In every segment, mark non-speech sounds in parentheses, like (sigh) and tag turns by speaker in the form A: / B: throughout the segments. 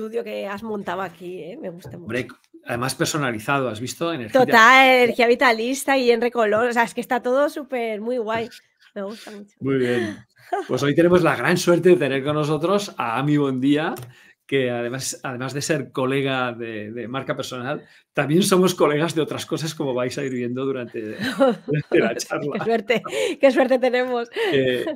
A: estudio que has montado aquí, ¿eh? me gusta mucho.
B: además personalizado, ¿has visto? el Total,
A: energía vitalista y en recolor, o sea, es que está todo súper, muy guay. Me gusta mucho.
B: Muy bien. (laughs) Pues hoy tenemos la gran suerte de tener con nosotros a Ami Bondía, que además, además de ser colega de, marca personal, también somos colegas de otras cosas, como vais a ir viendo durante, la (laughs) charla. qué
A: suerte, qué suerte tenemos.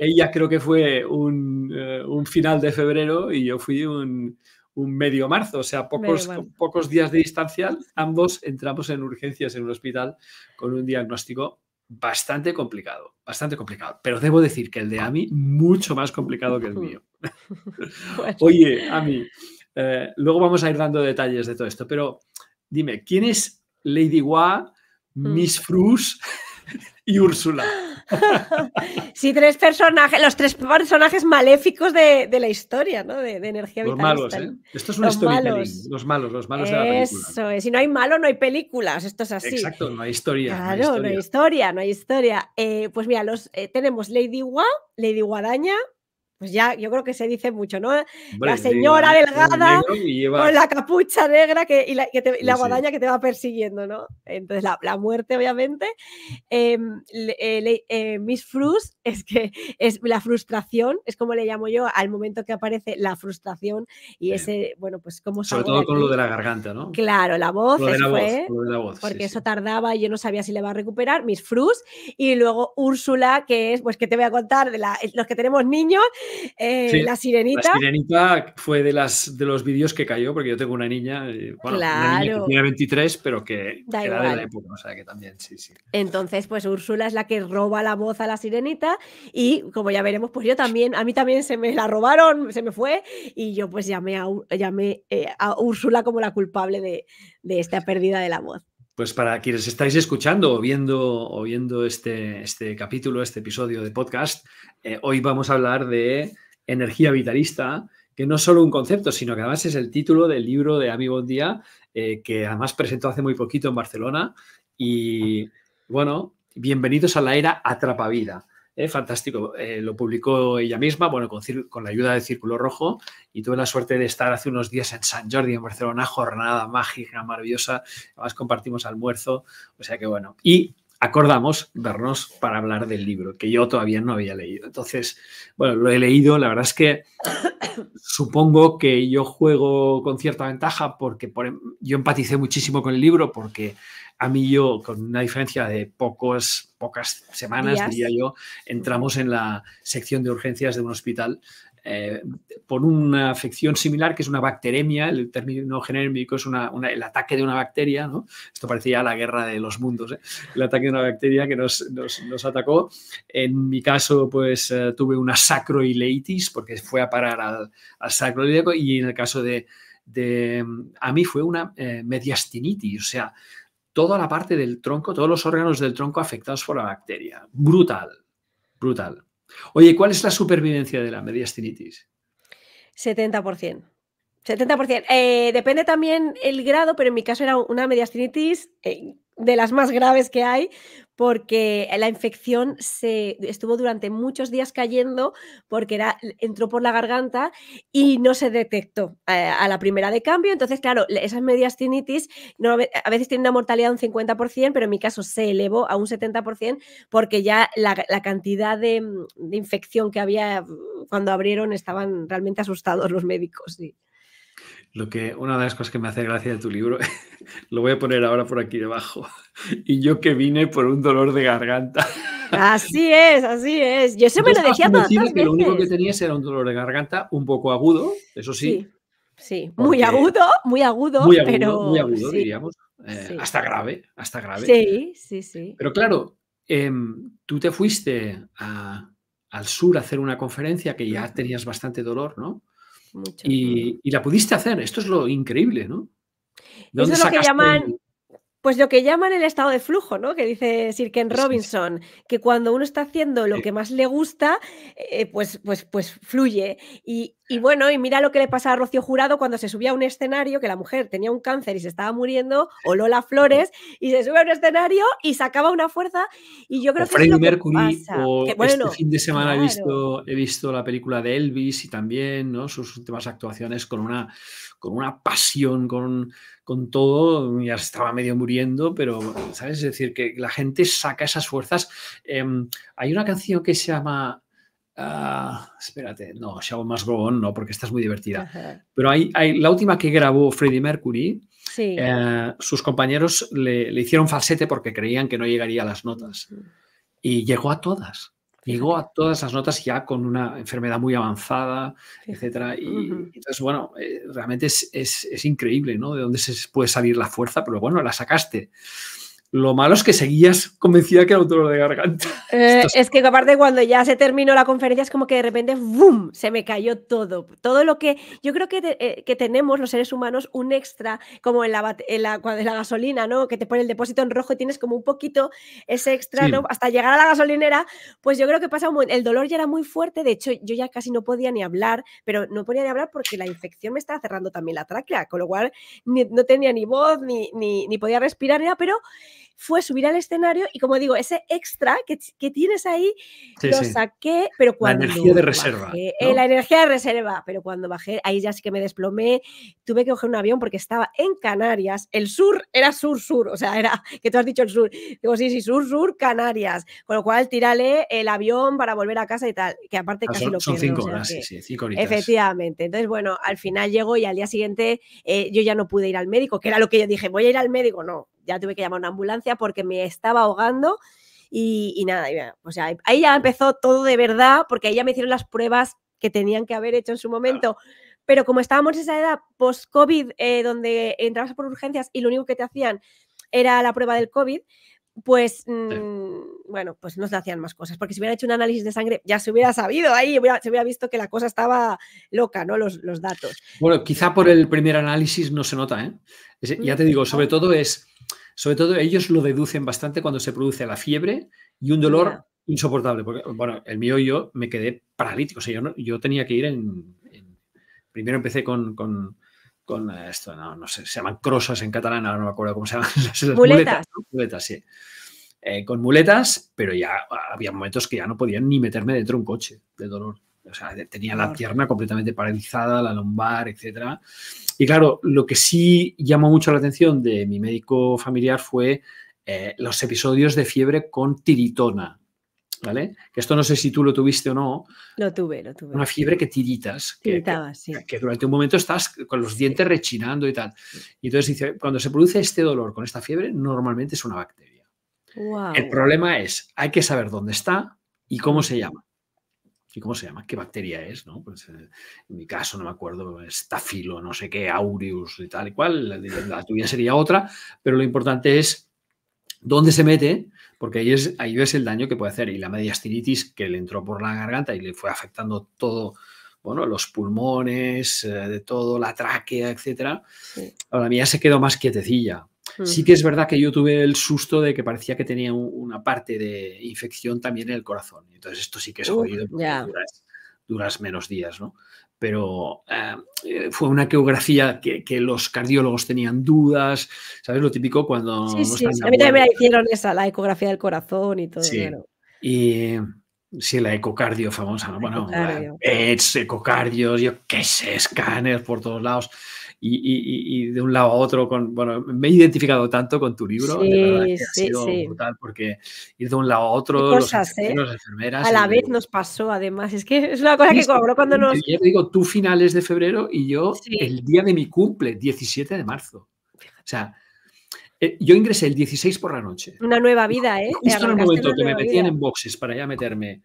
B: ella creo que fue eh, un, final de febrero y yo fui un, un medio marzo, o sea, pocos, pocos días de distancia, ambos entramos en urgencias en un hospital con un diagnóstico bastante complicado, bastante complicado. Pero debo decir que el de Ami, mucho más complicado que el mío. (laughs) Oye, Ami, eh, luego vamos a ir dando detalles de todo esto, pero dime, ¿quién es Lady Wa, mm. Miss Frus? y Úrsula. (laughs)
A: Sí, tres personajes, los tres personajes maléficos de, de la historia, ¿no? De, energía los vital. Los malos, ¿eh?
B: Esto es una historia. Los malos, los malos de la Eso
A: es, si no hay malo, no hay películas, esto es así. Exacto,
B: no hay historia. Claro, no hay
A: historia, no hay historia. Eh, pues mira, los, eh, tenemos Lady Wa, Lady Guadaña, pues ya yo creo que se dice mucho, ¿no? la señora delgada con la capucha negra que, y la, guadaña que te va persiguiendo, ¿no? Entonces, la, muerte, obviamente. Em, eh, eh, Miss Frus (laughs) es que es la frustración, es como le llamo yo, al momento que aparece la frustración y ese, bueno, pues como... Sobre todo con lo de
B: la garganta, ¿no?
A: Claro, la voz, porque eso tardaba y yo no sabía si le va a recuperar, Miss Frus, y luego Úrsula, que es, pues, que te voy a contar, de los que tenemos niños, eh, la sirenita.
B: fue de, las, de los vídeos que cayó, porque yo tengo una niña, que tiene 23, pero que, era de la época, o sea
A: que también, sí, sí. Entonces, pues Úrsula es la que roba la voz a la sirenita y como ya veremos, pues yo también, a mí también se me la robaron, se me fue y yo pues llamé a, llamé, eh, a Úrsula como la culpable de, de esta pérdida de la voz.
B: Pues para quienes estáis escuchando o viendo, o viendo este, este capítulo, este episodio de podcast, eh, hoy vamos a hablar de energía vitalista, que no es solo un concepto, sino que además es el título del libro de Ami Bondía, eh, que además presentó hace muy poquito en Barcelona. Y bueno, bienvenidos a la era Atrapavida. Eh, fantástico. Eh, lo publicó ella misma, bueno, con, con, la ayuda de Círculo Rojo y tuve la suerte de estar hace unos días en San Jordi, en Barcelona, jornada mágica, maravillosa. Además compartimos almuerzo, o sea que bueno. Y acordamos vernos para hablar del libro, que yo todavía no había leído. Entonces, bueno, lo he leído, la verdad es que (coughs) supongo que yo juego con cierta ventaja porque em, yo empaticé muchísimo con el libro porque a mí yo, con una diferencia de pocos, pocas semanas, diría yo, entramos en la sección de urgencias de un hospital eh, por una afección similar que es una bacteremia, el término genérico es el ataque de una bacteria, esto parecía la guerra de los mundos, ¿eh? el ataque de una bacteria que nos, atacó. En mi caso, pues eh, tuve una sacroileitis porque fue a parar al, al y en el caso de, de a mí fue una mediastinitis, o sea, toda la parte del tronco, todos los órganos del tronco afectados por la bacteria. Brutal, brutal. Oye, ¿cuál es la supervivencia de la mediastinitis?
A: 70%. 70%. Eh, depende también el grado, pero en mi caso era una mediastinitis eh, de las más graves que hay, porque la infección se estuvo durante muchos días cayendo porque era, entró por la garganta y no se detectó eh, a, la primera de cambio. Entonces, claro, esas mediastinitis no, a veces tienen una mortalidad de un 50%, pero en mi caso se elevó a un 70% porque ya la, cantidad de, de, infección que había mm, cuando abrieron estaban realmente asustados los médicos. Sí.
B: Lo que, una de las cosas que me hace gracia de tu libro, (laughs) lo voy a poner ahora por aquí debajo. (laughs) Y yo que vine por un dolor de garganta.
A: Así es, así es. Yo se me lo decía todo. lo único que
B: tenías era un dolor de garganta un poco agudo, eso sí.
A: Sí, sí. muy agudo, muy agudo, pero... Muy agudo, diríamos.
B: Eh, hasta grave, hasta grave. Sí, sí, sí. Pero claro, em, tú te fuiste al sur a hacer una conferencia que ya tenías bastante dolor, ¿no? Y, y, la pudiste hacer, esto es lo increíble, ¿no? Eso es lo que llaman
A: pues lo que llaman el estado de flujo, ¿no? Que dice Sir Ken Robinson, que cuando uno está haciendo lo que más le gusta, eh, eh, pues, pues, pues fluye. Y, bueno, y mira lo que le pasa a Rocío Jurado cuando se subía a un escenario, que la mujer tenía un cáncer y se estaba muriendo, o Lola Flores, y se sube a un escenario y sacaba una fuerza. Y yo creo que es lo Mercury, que O bueno, este fin
B: de semana he, visto, he visto la película de Elvis y también, ¿no? Sus últimas actuaciones con una, con una pasión, con con todo, ya estaba medio muriendo, pero, ¿sabes? Es decir, que la gente saca esas fuerzas. Em, hay una canción que se llama... Ah, espérate, no, se llama más Gone, no, porque esta es muy divertida. Pero hay, la última que grabó Freddie Mercury, eh, sus compañeros le, le, hicieron falsete porque creían que no llegaría a las notas. Y llegó a todas. Llegó a todas las notas ya con una enfermedad muy avanzada, etc. Y, entonces, bueno, eh, realmente es, es, es, increíble, ¿no? De dónde se puede salir la fuerza, pero bueno, la sacaste. Lo malo es que seguías convencida que era un dolor de garganta.
A: Eh, es que aparte cuando ya se terminó la conferencia es como que de repente ¡boom! se me cayó todo. Todo lo que yo creo que, eh, que tenemos los seres humanos un extra como en la, en la, la, gasolina, ¿no? Que te pone el depósito en rojo y tienes como un poquito ese extra, ¿no? Hasta llegar a la gasolinera, pues yo creo que pasa el dolor ya era muy fuerte, de hecho yo ya casi no podía ni hablar, pero no podía ni hablar porque la infección me estaba cerrando también la tráquea, con lo cual no tenía ni voz, ni, ni, podía respirar, nada, pero fue subir al escenario y como digo, ese extra que, tienes ahí lo saqué, pero cuando... La energía de reserva. Eh, la energía de reserva, pero cuando bajé, ahí ya sí que me desplomé, tuve que coger un avión porque estaba en Canarias, el sur era sur-sur, o sea, era que tú has dicho el sur, digo, sí, sí, sur-sur, Canarias, con lo cual tirale el avión para volver a casa y tal, que aparte ah, casi lo cinco horas, sí, cinco horitas. Efectivamente, entonces bueno, al final llegó y al día siguiente eh, yo ya no pude ir al médico, que era lo que yo dije, voy a ir al médico, no, ya tuve que llamar a una ambulancia porque me estaba ahogando. Y, nada, o sea, ahí ya empezó todo de verdad, porque ahí ya me hicieron las pruebas que tenían que haber hecho en su momento. Pero como estábamos en esa edad post-COVID, eh, donde entrabas por urgencias y lo único que te hacían era la prueba del COVID, pues mm, bueno, pues no se hacían más cosas, porque si hubiera hecho un análisis de sangre ya se hubiera sabido ahí, se hubiera visto que la cosa estaba loca, ¿no? Los, datos.
B: Bueno, quizá por el primer análisis no se nota, ¿eh? Mm, ya te digo, sobre todo es, sobre todo ellos lo deducen bastante cuando se produce la fiebre y un dolor insoportable, porque bueno, el mío y yo me quedé paralítico, o sea, yo, no, yo tenía que ir en, primero empecé con con esto, no, no sé, se llaman crosas en catalán, ahora no me acuerdo cómo se llaman. (laughs) Las, muletas. Muletas, sí. Eh, con muletas, pero ya había momentos que ya no podían ni meterme dentro de un coche de dolor. O sea, tenía la pierna completamente paralizada, la lumbar, etc. Y claro, lo que sí llamó mucho la atención de mi médico familiar fue eh, los episodios de fiebre con tiritona, ¿vale? Que esto no sé si tú lo tuviste o no.
A: Lo tuve, lo tuve. Una fiebre
B: que tiritas. Que, que, durante un momento estás con los dientes rechinando y tal. Y entonces dice, cuando se produce este dolor con esta fiebre, normalmente es una bacteria. El problema es, hay que saber dónde está y cómo se llama. ¿Y cómo se llama? ¿Qué bacteria es? ¿no? Pues, eh, en mi caso, no me acuerdo, estafilo, no sé qué, aureus y tal y cual. la tuya sería otra, pero lo importante es dónde se mete porque ahí, es, ahí ves el daño que puede hacer. Y la mediastinitis que le entró por la garganta y le fue afectando todo, bueno, los pulmones, eh, de todo, la tráquea, etc. Sí. Ahora, la mía se quedó más quietecilla. Mm. Sí que es verdad que yo tuve el susto de que parecía que tenía una parte de infección también en el corazón. Entonces esto sí que es jodido duras, menos días, ¿no? pero ah, eh, fue una ecografía que, los cardiólogos tenían dudas, ¿sabes? Lo típico cuando... Sí, sí, a mí también
A: me hicieron esa, la ecografía del corazón y todo.
B: Y sí, la ecocardio famosa, Bueno, ecocardio. Eh, ecocardios, yo qué sé, escáner por todos lados y, de un lado a otro, con, bueno, me he identificado tanto con tu libro, de verdad que ha sido brutal porque ir de un lado a otro, los, ¿eh? enfermeras. A la vez
A: nos pasó, además, es que es una cosa que cobró cuando nos...
B: Yo digo, tú finales de febrero y yo el día de mi cumple, 17 de marzo. O sea, eh, yo ingresé el 16 por la noche.
A: Una nueva vida, ¿eh? Justo en el momento que me metían en
B: boxes para ya meterme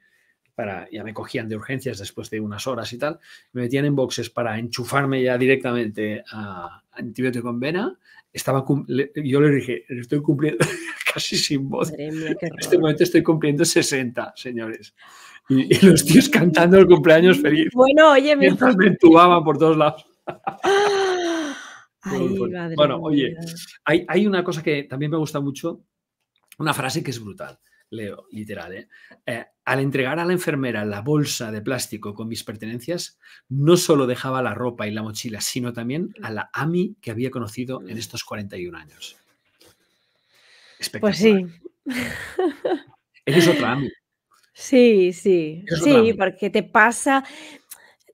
B: ya me cogían de urgencias después de unas horas y tal, me metían en boxes para enchufarme ya directamente a antibiótico en vena, estaba yo le dije, estoy cumpliendo (laughs) casi sin voz, en este momento estoy cumpliendo 60, señores. Y, los tíos cantando el cumpleaños feliz.
A: Bueno, oye, me
B: entubaban por todos lados. bueno, oye, hay, hay una cosa que también me gusta mucho, una frase que es brutal, leo, literal, ¿eh? eh al entregar a la enfermera la bolsa de plástico con mis pertenencias, no solo dejaba la ropa y la mochila, sino también a la AMI que había conocido en mm. estos 41 años. Pues sí. Eres otra AMI.
A: Sí, sí, sí, porque te pasa,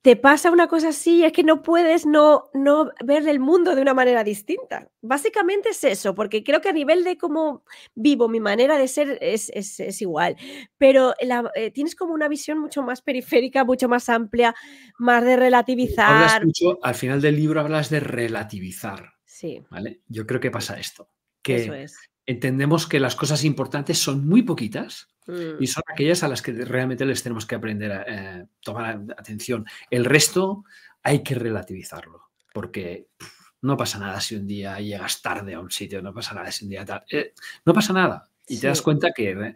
A: te pasa una cosa así, es que no puedes no, no ver el mundo de una manera distinta. Básicamente es eso, porque creo que a nivel de cómo vivo, mi manera de ser es, es, igual, pero eh, tienes como una visión mucho más periférica, mucho más amplia, más de relativizar. Hablas
B: al final del libro hablas de relativizar. Sí. ¿vale? Yo creo que pasa esto, Eso es entendemos que las cosas importantes son muy poquitas mm. y son aquellas a las que realmente les tenemos que aprender a eh, tomar atención. El resto hay que relativizarlo, porque no pasa nada si un día llegas tarde a un sitio, no pasa nada si un día tal, eh, no pasa nada. Y te das cuenta que, eh,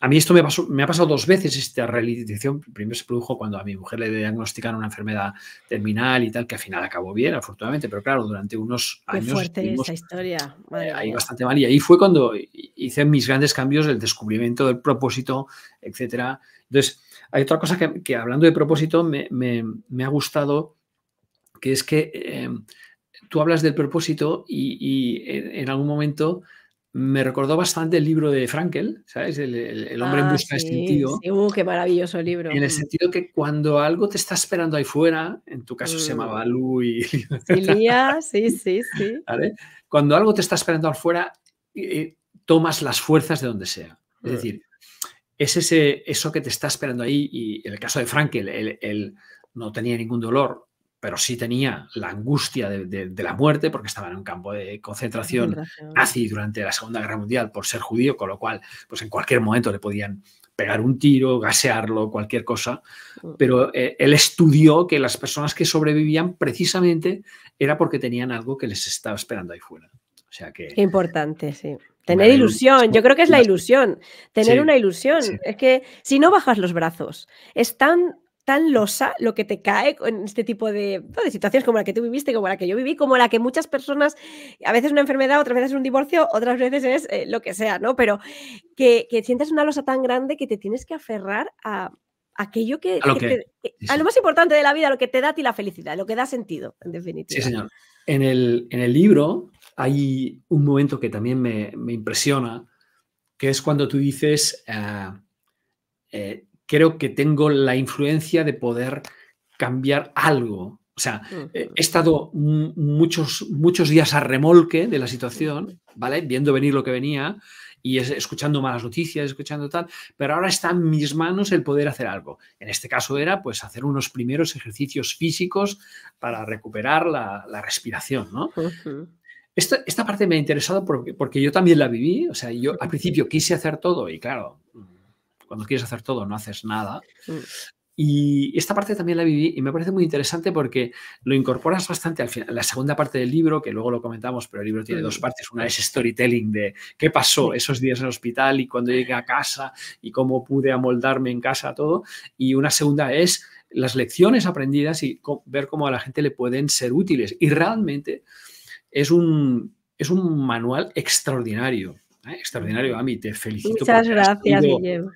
B: a mí esto me, ha pasado dos veces esta rehabilitación. Primero se produjo cuando a mi mujer le diagnosticaron una enfermedad terminal y tal, que al final acabó bien, afortunadamente, pero claro, durante unos Qué años. fuerte esa
A: historia. Hay eh,
B: bastante mal. Y ahí fue cuando hice mis grandes cambios, el descubrimiento del propósito, etcétera. Entonces, hay otra cosa que, hablando de propósito me, ha gustado, que es que eh, tú hablas del propósito y, en algún momento me recordó bastante el libro de Frankel, ¿sabes? El, hombre en ah, busca de sentido.
A: Uh, qué maravilloso libro. En el mm.
B: sentido que cuando algo te está esperando ahí fuera, en tu caso se mm. llamaba Lu y... (laughs) (laughs) Lía,
A: sí, sí, sí.
B: Cuando algo te está esperando afuera, eh, eh, tomas las fuerzas de donde sea. Es mm. decir, es ese, eso que te está esperando ahí y en el caso de Frankel, él no tenía ningún dolor, pero sí tenía la angustia de, la muerte porque estaba en un campo de concentración, así durante la Segunda Guerra Mundial por ser judío, con lo cual, pues en cualquier momento le podían pegar un tiro, gasearlo, cualquier cosa, mm. pero eh, él estudió que las personas que sobrevivían precisamente era porque tenían algo que les estaba esperando ahí fuera.
A: O sea que... Qué importante, sí.
B: Tener ilusión, yo creo que es la
A: ilusión, tener una ilusión. Es que si no bajas los brazos, están tan losa lo que te cae en este tipo de, situaciones como la que tú viviste, como la que yo viví, como la que muchas personas, a veces una enfermedad, otras veces un divorcio, otras veces es eh, lo que sea, ¿no? Pero que, que sientas una losa tan grande que te tienes que aferrar a, aquello que, a lo, más importante de la vida, lo que te da a ti la felicidad, lo que da sentido, en definitiva. Sí, señor.
B: En el, libro hay un momento que también me, impresiona, que es cuando tú dices, eh, eh, creo que tengo la influencia de poder cambiar algo. O sea, eh, he estado muchos, muchos días a remolque de la situación, ¿vale? Viendo venir lo que venía y escuchando malas noticias, escuchando tal, pero ahora está en mis manos el poder hacer algo. En este caso era pues hacer unos primeros ejercicios físicos para recuperar la, respiración, ¿no? Esta, parte me ha interesado porque, yo también la viví, o sea, yo al principio quise hacer todo y claro, cuando quieres hacer todo no haces nada. Mm. Y esta parte también la viví y me parece muy interesante porque lo incorporas bastante al final. La segunda parte del libro, que luego lo comentamos, pero el libro tiene dos mm. partes. Una es storytelling de qué pasó esos días en el hospital y cuando llegué a casa y cómo pude amoldarme en casa todo. Y una segunda es las lecciones aprendidas y ver cómo a la gente le pueden ser útiles. Y realmente es un, es un manual extraordinario. ¿eh? Extraordinario, mm. Ami, te felicito. Muchas gracias, Guillermo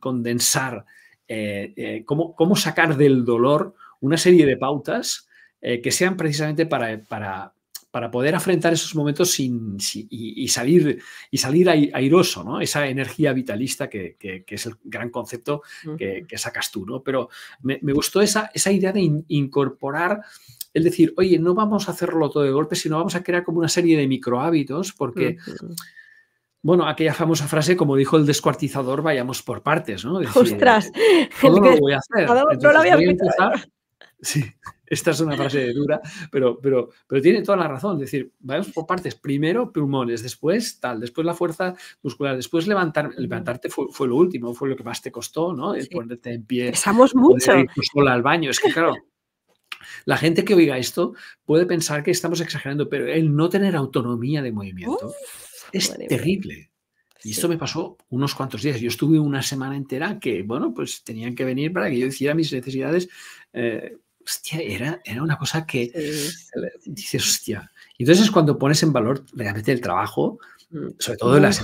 B: condensar, eh, eh, cómo, sacar del dolor una serie de pautas eh, que sean precisamente para, para, para, poder afrontar esos momentos sin, y, salir, y salir airoso, ¿no? Esa energía vitalista que, es el gran concepto que, sacas tú, ¿no? Pero me, gustó esa, esa, idea de incorporar el decir, oye, no vamos a hacerlo todo de golpe, sino vamos a crear como una serie de micro hábitos porque bueno, aquella famosa frase, como dijo el descuartizador, vayamos por partes, ¿no? Ostras,
A: eh, eh, (laughs) ¿cómo lo voy a hacer? no lo había ¿eh? (laughs)
B: Sí, esta es una frase dura, pero, pero, pero tiene toda la razón. Es decir, vayamos por partes. Primero pulmones, después tal, después la fuerza muscular, después levantar, levantarte fue, lo último, fue lo que más te costó, ¿no? El ponerte en pie. Pesamos mucho. al baño. Es que claro, la gente que oiga esto puede pensar que estamos exagerando, pero el no tener autonomía de movimiento. Es terrible. Y esto me pasó unos cuantos días. Yo estuve una semana entera que, bueno, pues tenían que venir para que yo hiciera mis necesidades. Eh, hostia, era, era una cosa que dices, hostia. Entonces es cuando pones en valor realmente el trabajo, mm. sobre todo en las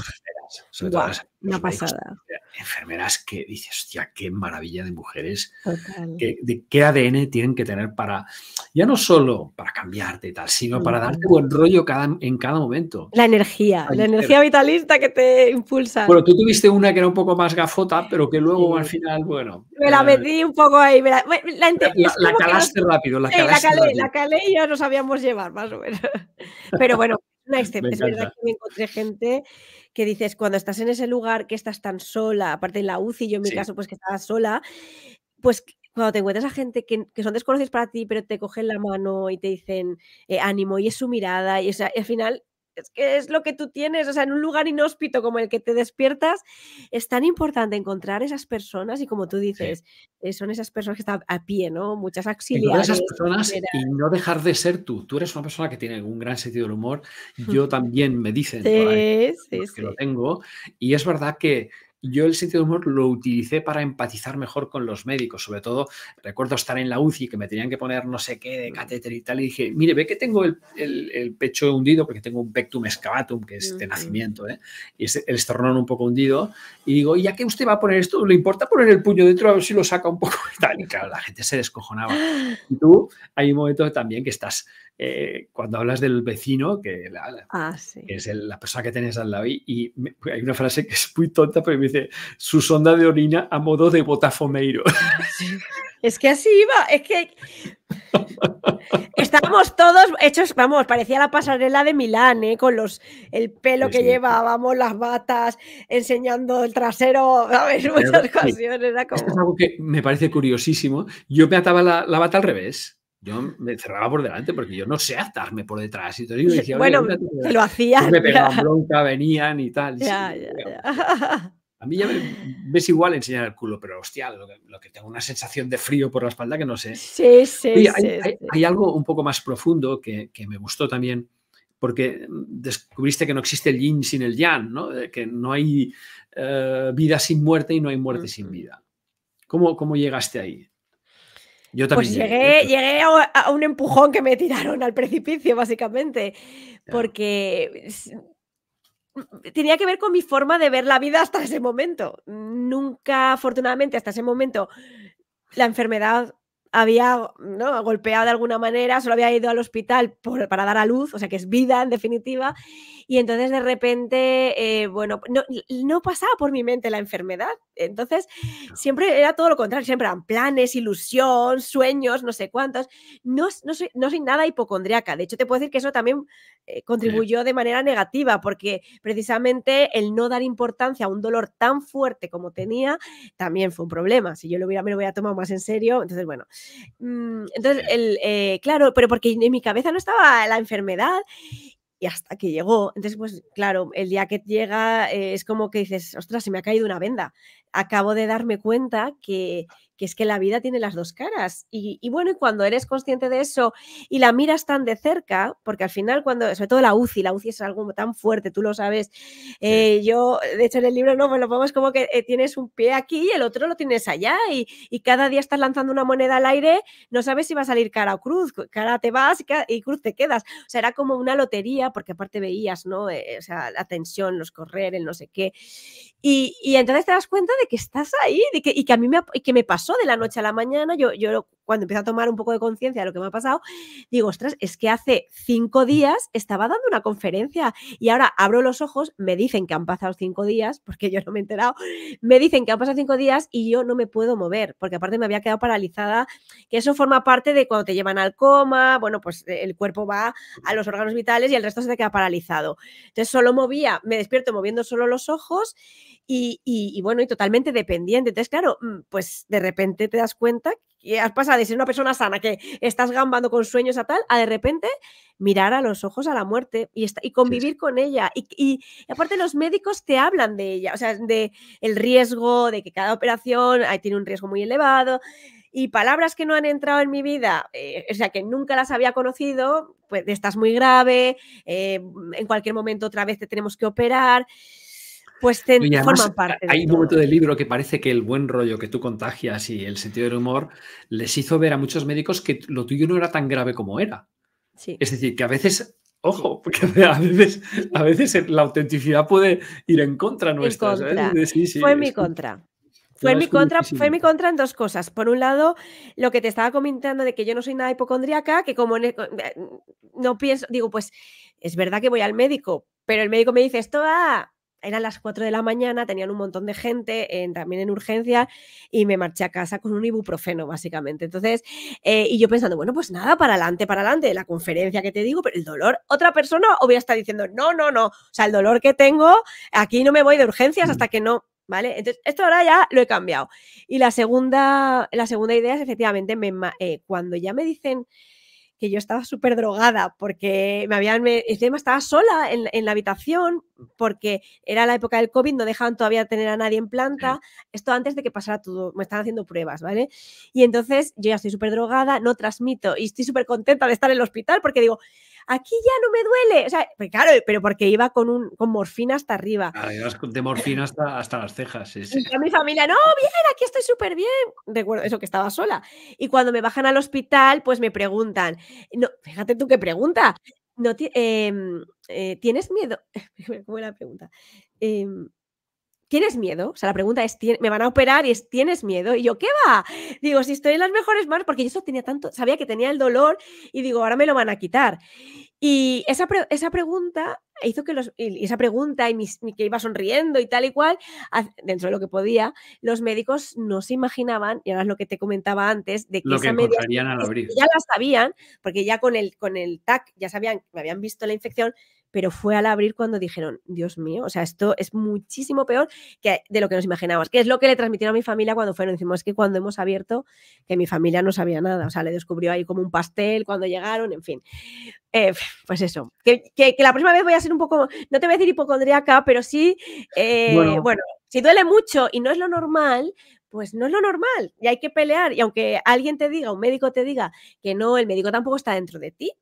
B: sobre una pasada. Enfermeras que dices, hostia, qué maravilla de mujeres. Que, de, ¿Qué ADN tienen que tener para, ya no solo para cambiarte y tal, sino para darte buen rollo cada, en cada momento?
A: La energía, la energía vitalista que te impulsa. Bueno, tú
B: tuviste una que era un poco más gafota, pero que luego al final, bueno. Me la eh, metí
A: un poco ahí. la, calaste rápido, la calé, la calé y ya nos sabíamos llevar, más o menos. (laughs) Pero bueno una Es verdad que me encontré gente que dices, cuando estás en ese lugar que estás tan sola, aparte en la UCI, yo en mi caso, pues que estaba sola, pues cuando te encuentras a gente que, son desconocidos para ti, pero te cogen la mano y te dicen eh, ánimo y es su mirada, y y al final es es lo que tú tienes, o sea, en un lugar inhóspito como el que te despiertas, es tan importante encontrar esas personas y como tú dices, eh, son esas personas que están a pie, ¿no? Muchas auxiliares. personas y
B: no dejar de ser tú. Tú eres una persona que tiene un gran sentido del humor. (laughs) Yo también me dicen que lo tengo. Y es verdad que yo el sentido del humor lo utilicé para empatizar mejor con los médicos, sobre todo recuerdo estar en la UCI que me tenían que poner no sé qué de catéter y tal, y dije, mire, ve que tengo el, pecho hundido porque tengo un pectum excavatum, que es de nacimiento, ¿eh? y es el esternón un poco hundido, y digo, ya que usted va a poner esto, ¿le importa poner el puño dentro a ver si lo saca un poco? Y, tal? y claro, la gente se descojonaba. Y tú, hay un momento también que estás eh, cuando hablas del vecino, que, ah, es la persona que tienes al lado, y, hay una frase que es muy tonta, pero me dice, su sonda de orina a modo de botafomeiro. (laughs)
A: Es que así iba, es que estábamos todos hechos, vamos, parecía la pasarela de Milán, ¿eh? con los el pelo que llevábamos, las batas, enseñando el trasero, ver Muchas ocasiones. es
B: algo que me parece curiosísimo. Yo me ataba la bata al revés. Yo me cerraba por delante porque yo no sé atarme por detrás. Y (laughs) bueno, lo
A: hacían. Me pegaban
B: bronca, venían y tal.
A: a
B: mí ya me, es igual enseñar el culo, pero hostia, lo que, tengo una sensación de frío por la espalda que no sé. Sí,
A: sí, hay,
B: algo un poco más profundo que, me gustó también, porque descubriste que no existe el yin sin el yang, ¿no? Eh, que no hay eh, vida sin muerte y no hay muerte sin vida. ¿Cómo, ¿Cómo llegaste ahí? Pues eh, llegué, llegué
A: a, un empujón que me (laughs) tiraron al precipicio, básicamente, porque mm, tenía que ver con mi forma de ver la vida hasta ese momento. Nunca, afortunadamente, hasta ese momento, la enfermedad había golpeado de alguna manera, solo había ido al hospital para dar a luz, o sea que es vida en definitiva. Y entonces de repente, eh, bueno, no, pasaba por mi mente la enfermedad. Entonces siempre era todo lo contrario, siempre eran planes, ilusión, sueños, no sé cuántos. No, no, soy, nada hipocondriaca. De hecho, te puedo decir que eso también eh, contribuyó de manera negativa porque precisamente el no dar importancia a un dolor tan fuerte como tenía también fue un problema. Si yo lo hubiera, me lo hubiera tomado más en serio. Entonces, bueno. Mm, entonces, eh, claro, pero porque en mi cabeza no estaba la enfermedad y hasta que llegó. Entonces, pues claro, el día que llega eh, es como que dices, ostras, se me ha caído una venda. Acabo de darme cuenta que, que es que la vida tiene las dos caras. Y, bueno, y cuando eres consciente de eso y la miras tan de cerca, porque al final cuando, sobre todo la UCI, la UCI es algo tan fuerte, tú lo sabes, eh, yo, de hecho en el libro no, pues lo vemos como que eh, tienes un pie aquí y el otro lo tienes allá y, cada día estás lanzando una moneda al aire, no sabes si va a salir cara o cruz, cara te vas y, cruz te quedas. O sea, era como una lotería, porque aparte veías, ¿no? Eh, o sea, la tensión, los correr, el no sé qué. Y, entonces te das cuenta de que estás ahí que, y que a mí me, que me pasó de la noche a la mañana. Yo, yo cuando empiezo a tomar un poco de conciencia de lo que me ha pasado, digo, ostras, es que hace cinco mm. días estaba dando una conferencia y ahora abro los ojos, me dicen que han pasado cinco días, porque yo no me he enterado, me dicen que han pasado cinco días y yo no me puedo mover, porque aparte me había quedado paralizada, que eso forma parte de cuando te llevan al coma, bueno, pues eh, el cuerpo va a los órganos vitales y el resto se te queda paralizado. Entonces solo movía, me despierto moviendo solo los ojos y, y bueno, y totalmente dependiente. Entonces, claro, mm, pues de repente te das cuenta que has pasado de ser una persona sana que estás gambando con sueños a tal, a de repente mirar a los ojos a la muerte y, y convivir con ella. Y, aparte los médicos te hablan de ella, o sea, de el riesgo, de que cada operación ahí tiene un riesgo muy elevado. Y palabras que no han entrado en mi vida, eh, o sea, que nunca las había conocido, pues estás muy grave, eh, en cualquier momento otra vez te tenemos que operar pues te, forman parte. Hay un momento del
B: libro que parece que el buen rollo que tú contagias y el sentido del humor les hizo ver a muchos médicos que lo tuyo no era tan grave como era. Es decir, que a veces Ojo, porque a veces, a veces la autenticidad puede ir en contra nuestra. fue en mi contra.
A: Fue en mi contra, fue en mi contra en dos cosas. Por un lado, lo que te estaba comentando de que yo no soy nada hipocondríaca, que como eh, no pienso, digo, pues es verdad que voy al médico, pero el médico me dice esto va, eran las 4 de la mañana, tenían un montón de gente en, también en urgencia y me marché a casa con un ibuprofeno, básicamente. Entonces, eh, y yo pensando, bueno, pues nada, para adelante, para adelante, la conferencia que te digo, pero el dolor, otra persona voy a estar diciendo, no, no, no, o sea, el dolor que tengo, aquí no me voy de urgencias hasta mm. que no, ¿vale? Entonces, esto ahora ya lo he cambiado. Y la segunda, la segunda idea es, efectivamente, eh, cuando ya me dicen que yo estaba súper drogada porque me habían, estaba sola en, en, la habitación porque era la época del COVID, no dejaban todavía tener a nadie en planta, esto antes de que pasara todo, me estaban haciendo pruebas, ¿vale? Y entonces yo ya estoy súper drogada, no transmito y estoy súper contenta de estar en el hospital porque digo, aquí ya no me duele. O sea, pues claro, pero porque iba con, un, con morfina hasta arriba.
B: de morfina hasta, las cejas. Sí,
A: Y mi familia, no, bien, aquí estoy súper bien. Recuerdo eso que estaba sola. Y cuando me bajan al hospital, pues me preguntan, no, fíjate tú qué pregunta. No, em, eh, ¿Tienes miedo? (laughs) ¿Cómo era la pregunta? Em, ¿tienes miedo? O sea, la pregunta es, ¿me van a operar? Y ¿tienes miedo? Y yo, ¿qué va? Digo, si estoy en las mejores manos, porque yo eso tenía tanto, sabía que tenía el dolor y digo, ahora me lo van a quitar. Y esa, pregunta hizo que los, y esa pregunta y que iba sonriendo y tal y cual, dentro de lo que podía, los médicos no se imaginaban, y ahora es lo que te comentaba antes, de que, ya la sabían, porque ya con el, con el TAC ya sabían, me habían visto la infección, pero fue al abrir cuando dijeron, Dios mío, o sea, esto es muchísimo peor que de lo que nos imaginábamos, que es lo que le transmitieron a mi familia cuando fueron. Decimos que cuando hemos abierto, que mi familia no sabía nada, o sea, le descubrió ahí como un pastel cuando llegaron, en fin. Eh, pues eso, que, que, la próxima vez voy a ser un poco, no te voy a decir hipocondríaca, pero sí, eh, bueno, si duele mucho y no es lo normal, pues no es lo normal y hay que pelear. Y aunque alguien te diga, un médico te diga que no, el médico tampoco está dentro de ti.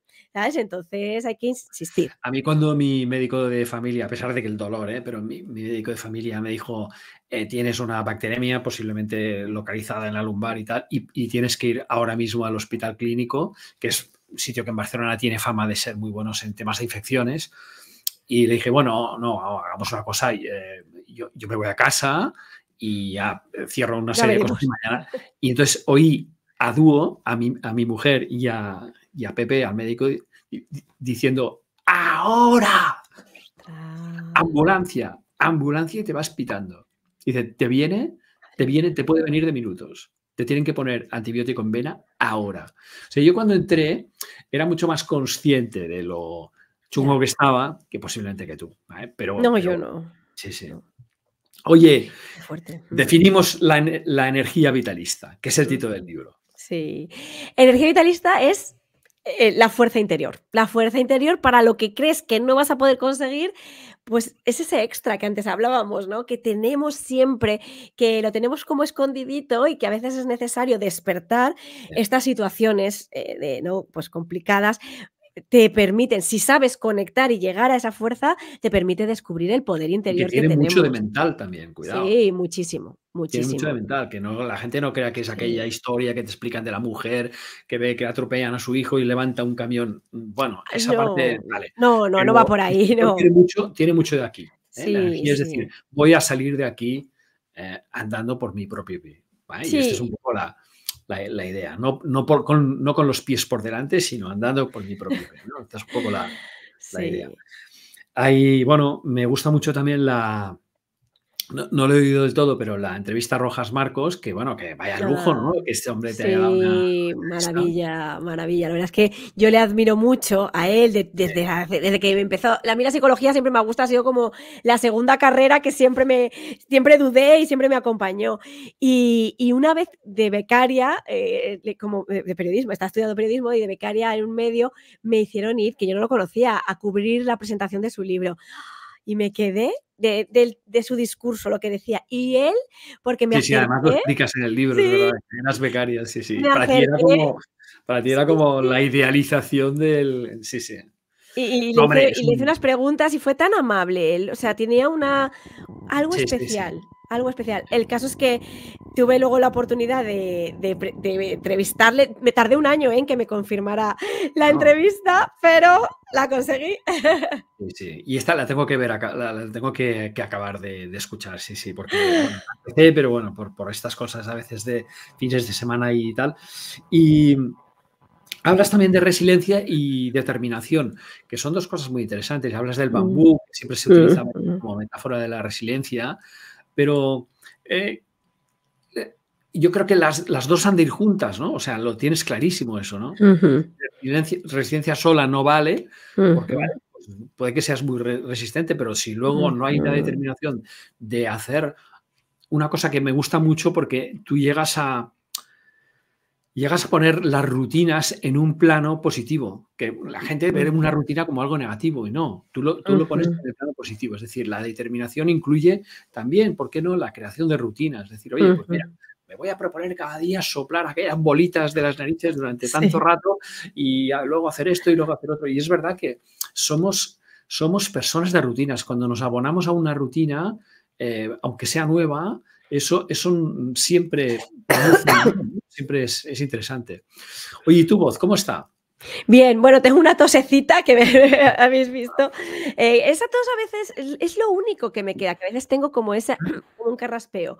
A: Entonces hay que insistir.
B: A mí cuando mi médico de familia, a pesar de que el dolor, ¿eh? pero mi, médico de familia me dijo, eh, tienes una bacteremia posiblemente localizada en la lumbar y tal, y, tienes que ir ahora mismo al hospital clínico, que es un sitio que en Barcelona tiene fama de ser muy buenos en temas de infecciones. Y le dije, bueno, no, hagamos una cosa, eh, yo, me voy a casa y cierro una serie de cosas y mañana. Y entonces oí a dúo a mi, a mi mujer y a, y a Pepe, al médico, diciendo, ahora, ah. ambulancia, ambulancia y te vas pitando. Dice, te viene, te viene, te puede venir de minutos. Te tienen que poner antibiótico en vena ahora. O sea, yo cuando entré era mucho más consciente de lo chungo que estaba que posiblemente que tú. Pero, no, yo no. Sí, sí. Oye, mm. definimos la, la energía vitalista, que es el mm. título del
A: libro. Sí. Energía vitalista es eh, la fuerza interior. La fuerza interior para lo que crees que no vas a poder conseguir, pues es ese extra que antes hablábamos, ¿no? Que tenemos siempre, que lo tenemos como escondidito y que a veces es necesario despertar estas situaciones eh, de, ¿no? pues complicadas te permiten, si sabes conectar y llegar a esa fuerza, te permite descubrir el poder interior que, tiene tenemos. mucho de
B: mental también, cuidado. Sí,
A: muchísimo, muchísimo. Tiene mucho de
B: mental, que no, la gente no crea que es aquella historia que te explican de la mujer que ve que atropellan a su hijo y levanta un camión. Bueno, esa parte, vale. No, no, no va por ahí, (laughs) no. Tiene mucho, tiene mucho de aquí. ¿eh? es decir, voy a salir de aquí eh, andando por mi propio pie. Y esto es un poco la, la, idea. No, con, no, con, los pies por delante, sino andando por mi propio pie. (laughs) Esta es un poco la, idea. Hay, bueno, me gusta mucho también la, no, lo he oído del todo, pero la entrevista Rojas Marcos, que bueno, que vaya lujo, ¿no? Que este hombre te sí, dado una.
A: Maravilla, maravilla. La verdad es que yo le admiro mucho a él desde, desde, que empezó. La mira psicología siempre me ha gusta, ha sido como la segunda carrera que siempre me siempre dudé y siempre me acompañó. Y, una vez de becaria, eh, como de, de, periodismo, está estudiando periodismo y de becaria en un medio, me hicieron ir, que yo no lo conocía, a cubrir la presentación de su libro y me quedé de, su discurso, lo que decía. Y él, porque me Sí, sí, además lo explicas
B: en el libro, En las becarias, sí, sí. Para ti era como, la idealización del. Sí, sí.
A: Y, le, le, hice, unas preguntas y fue tan amable él. O sea, tenía una algo especial algo especial. El caso es que tuve luego la oportunidad de, entrevistarle. Me tardé un año en que me confirmara la ah. entrevista, pero la conseguí. (laughs)
B: Sí, sí. Y esta la tengo que ver, la, la tengo que, acabar de, escuchar, sí, sí, porque pero bueno, por, por estas cosas a veces de fines de semana y tal. Y, Hablas también de resiliencia y determinación, que son dos cosas muy interesantes. Hablas del mm. bambú, que siempre se utiliza como metáfora de la resiliencia, pero eh, eh, yo creo que las, dos han de ir juntas, ¿no? O sea, lo tienes clarísimo eso, ¿no? Resistencia sola no vale, porque pues, puede que seas muy resistente, pero si luego no hay la determinación de hacer una cosa que me gusta mucho porque tú llegas a, llegas a poner las rutinas en un plano positivo, que la gente ve una rutina como algo negativo y no, tú lo, tú lo pones en el plano positivo, es decir, la determinación incluye también, ¿por qué no?, la creación de rutinas, es decir, oye, pues mira, me voy a proponer cada día soplar aquellas bolitas de las narices durante tanto rato y luego hacer esto y luego hacer otro. Y es verdad que somos, somos personas de rutinas. Cuando nos abonamos a una rutina, eh, aunque sea nueva, eso, eso siempre Siempre
A: es, interesante. Oye, ¿y tu voz cómo está? Bien, bueno, tengo una tosecita que (laughs) habéis visto. Eh, esa tos a veces es lo único que me queda, que a veces tengo como ese (clears throat) como un carraspeo.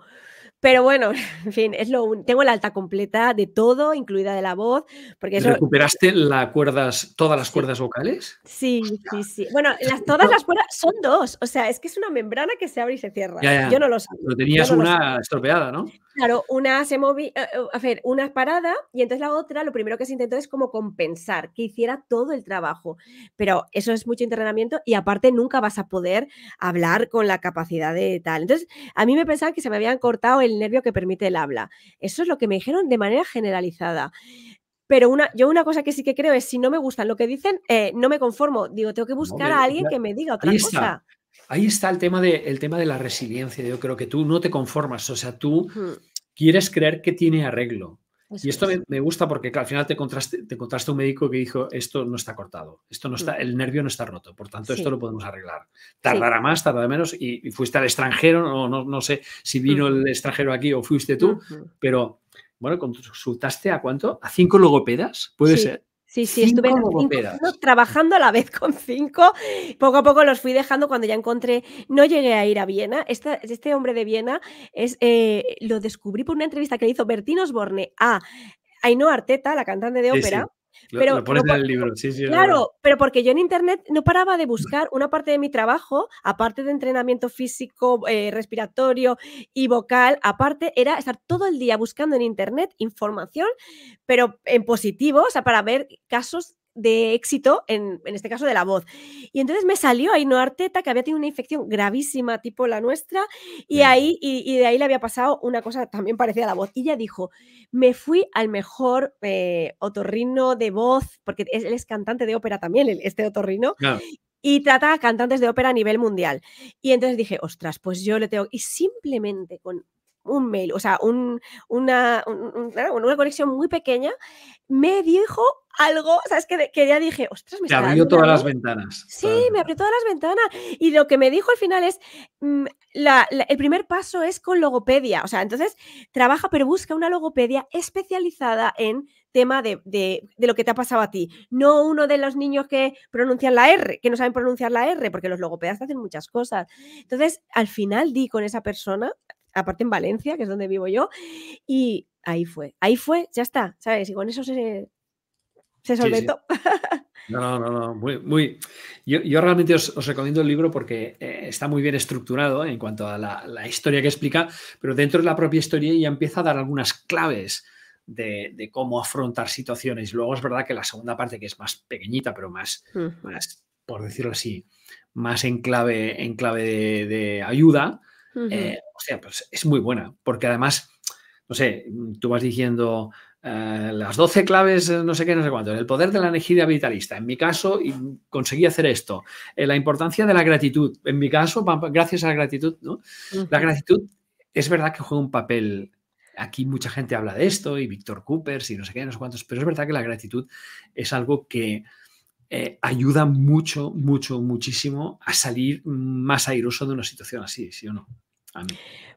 A: Pero bueno, (laughs) en fin, es lo tengo la alta completa de todo, incluida de la voz. Porque
B: ¿Recuperaste la cuerdas, todas las cuerdas vocales?
A: Sí, sí, sí. Bueno, las, todas las cuerdas son dos. O sea, es que es una membrana que se abre y se cierra. Yo no lo sé.
B: Pero tenías una estropeada, ¿no?
A: Claro, una se movía, eh, eh, a ver, una parada y entonces la otra, lo primero que se intentó es como compensar, que hiciera todo el trabajo. Pero eso es mucho entrenamiento y aparte nunca vas a poder hablar con la capacidad de tal. Entonces, a mí me pensaba que se me habían cortado el nervio que permite el habla. Eso es lo que me dijeron de manera generalizada. Pero una, yo una cosa que sí que creo es, si no me gustan lo que dicen, eh, no me conformo. Digo, tengo que buscar a alguien que me diga otra cosa.
B: Ahí está el tema, de, el tema de la resiliencia. Yo creo que tú no te conformas, o sea, tú quieres creer que tiene arreglo y esto me, gusta porque al final te contraste te un médico que dijo, esto no está cortado, esto no está, mm. el nervio no está roto, por tanto esto lo podemos arreglar. Tardará más, tardará menos y, fuiste al extranjero, no, sé si vino mm. el extranjero aquí o fuiste tú, pero bueno, consultaste a cuánto, a cinco logopedas, puede ser.
A: Sí, sí, estuve trabajando a la vez con cinco. Poco a poco los fui dejando cuando ya encontré. No llegué a ir a Viena. este hombre de Viena es, eh, lo descubrí por una entrevista que le hizo Bertín Osborne a Ainhoa Arteta, la cantante de ópera pero,
B: libro, Claro,
A: pero porque yo en internet no paraba de buscar una parte de mi trabajo, aparte de entrenamiento físico, eh, respiratorio y vocal, aparte era estar todo el día buscando en internet información, pero en positivo, o sea, para ver casos de éxito, en, este caso de la voz. Y entonces me salió no Arteta, que había tenido una infección gravísima tipo la nuestra, y, ahí, y, de ahí le había pasado una cosa también parecida a la voz. Y ella dijo, me fui al mejor eh, otorrino de voz, porque él es cantante de ópera también, este otorrino, y trata a cantantes de ópera a nivel mundial. Y entonces dije, ostras, pues yo le tengo. Y simplemente con un mail, o sea, una, conexión muy pequeña, me dijo algo, o sea, es que, ya dije, ostras, me Te abrió todas las ventanas. Sí, me abrió todas las ventanas. Y lo que me dijo al final es, mm, el primer paso es con logopedia, o sea, entonces trabaja, pero busca una logopedia especializada en tema de, de, de, lo que te ha pasado a ti. No uno de los niños que pronuncian la R, que no saben pronunciar la R, porque los logopedas hacen muchas cosas. Entonces, al final di con esa persona, aparte en Valencia, que es donde vivo yo, y ahí fue, ahí fue, ya está, ¿sabes? Y con eso se, se solventó. (laughs)
B: No, no, no, muy, muy. Yo, realmente os, recomiendo el libro porque eh, está muy bien estructurado ¿eh? en cuanto a la, historia que explica, pero dentro de la propia historia ya empieza a dar algunas claves de, cómo afrontar situaciones. Luego es verdad que la segunda parte, que es más pequeñita, pero más, por decirlo así, más en clave, en clave de ayuda, eh, o sea, pues es muy buena, porque además, no sé, tú vas diciendo eh, las 12 claves, eh, no sé qué, no sé cuánto, el poder de la energía vitalista, en mi caso, y conseguí hacer esto, la importancia de la gratitud, en mi caso, gracias a la gratitud, ¿no? La gratitud es verdad que juega un papel aquí mucha gente habla de esto y Víctor Cooper, y no sé qué, no sé cuántos, pero es verdad que la gratitud es algo que ayuda mucho, mucho, muchísimo a salir más airoso de una situación así, ¿sí o no?